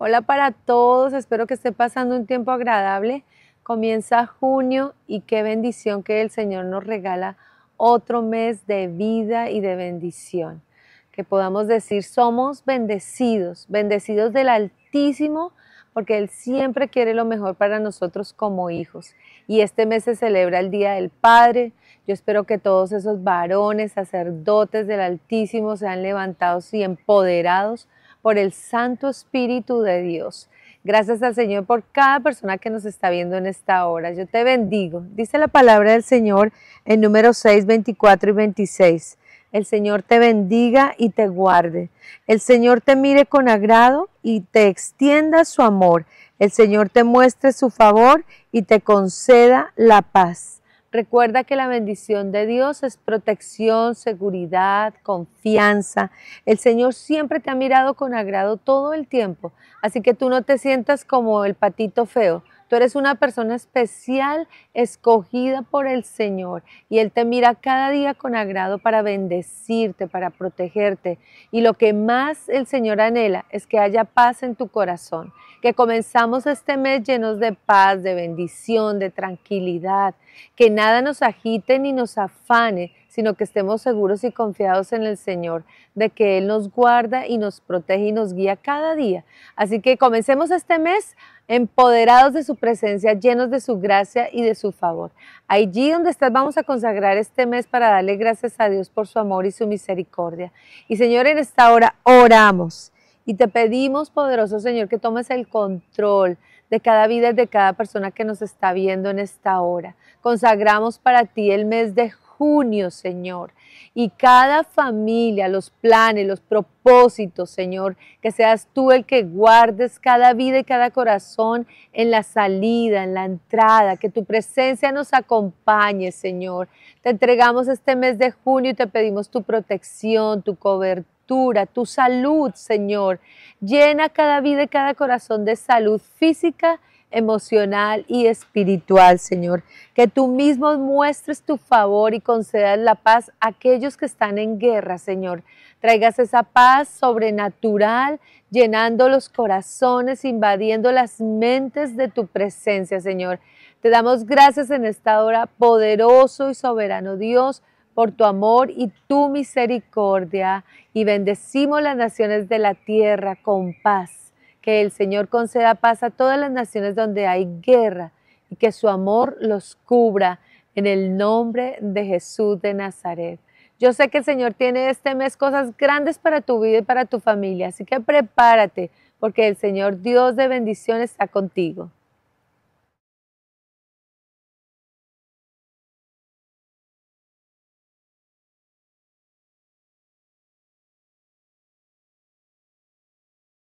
Hola para todos, espero que esté pasando un tiempo agradable. Comienza junio y qué bendición que el Señor nos regala otro mes de vida y de bendición. Que podamos decir, somos bendecidos, bendecidos del Altísimo, porque Él siempre quiere lo mejor para nosotros como hijos. Y este mes se celebra el Día del Padre. Yo espero que todos esos varones, sacerdotes del Altísimo, sean levantados y empoderados por el Santo Espíritu de Dios. Gracias al Señor por cada persona que nos está viendo en esta hora. Yo te bendigo. Dice la palabra del Señor en número 6, 24 y 26. El Señor te bendiga y te guarde. El Señor te mire con agrado y te extienda su amor. El Señor te muestre su favor y te conceda la paz. Recuerda que la bendición de Dios es protección, seguridad, confianza. El Señor siempre te ha mirado con agrado todo el tiempo, así que tú no te sientas como el patito feo. Tú eres una persona especial, escogida por el Señor, y Él te mira cada día con agrado para bendecirte, para protegerte. Y lo que más el Señor anhela es que haya paz en tu corazón, que comenzamos este mes llenos de paz, de bendición, de tranquilidad, que nada nos agite ni nos afane, sino que estemos seguros y confiados en el Señor, de que Él nos guarda y nos protege y nos guía cada día. Así que comencemos este mes empoderados de su presencia, llenos de su gracia y de su favor. Allí donde estás vamos a consagrar este mes para darle gracias a Dios por su amor y su misericordia. Y Señor, en esta hora oramos. Y te pedimos, poderoso Señor, que tomes el control de cada vida y de cada persona que nos está viendo en esta hora. Consagramos para ti el mes de junio, Señor. Y cada familia, los planes, los propósitos, Señor, que seas tú el que guardes cada vida y cada corazón en la salida, en la entrada, que tu presencia nos acompañe, Señor. Te entregamos este mes de junio y te pedimos tu protección, tu cobertura tu salud, Señor. Llena cada vida y cada corazón de salud física, emocional y espiritual, Señor. Que tú mismo muestres tu favor y concedas la paz a aquellos que están en guerra, Señor. Traigas esa paz sobrenatural, llenando los corazones, invadiendo las mentes de tu presencia, Señor. Te damos gracias en esta hora, poderoso y soberano Dios, por tu amor y tu misericordia, y bendecimos las naciones de la tierra con paz que el Señor conceda paz a todas las naciones donde hay guerra y que su amor los cubra en el nombre de Jesús de Nazaret. Yo sé que el Señor tiene este mes cosas grandes para tu vida y para tu familia, así que prepárate porque el Señor Dios de bendiciones está contigo.